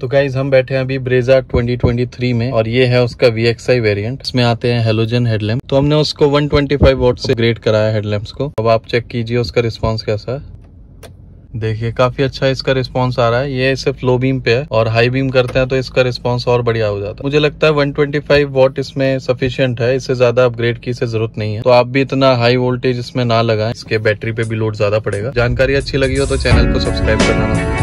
तो गाइज हम बैठे हैं अभी ब्रेजा 2023 में और ये है उसका वी एक्स आई वेरियंट इसमें आते हैं हेलोजन हेडलैम्प तो हमने उसको 125 ट्वेंटी वोट से ग्रेड कराया हेडलैम्प को अब आप चेक कीजिए उसका रिस्पॉन्स कैसा है देखिए काफी अच्छा इसका रिस्पांस आ रहा है ये सिर्फ लो बीम पे है और हाई बीम करते हैं तो इसका रिस्पांस और बढ़िया हो जाता है मुझे लगता है 125 वॉट इसमें सफिशियंट है इससे ज्यादा अपग्रेड की इसे जरूरत नहीं है तो आप भी इतना हाई वोल्टेज इसमें ना लगाएं इसके बैटरी पे भी लोड ज्यादा पड़ेगा जानकारी अच्छी लगी हो तो चैनल को सब्सक्राइब करना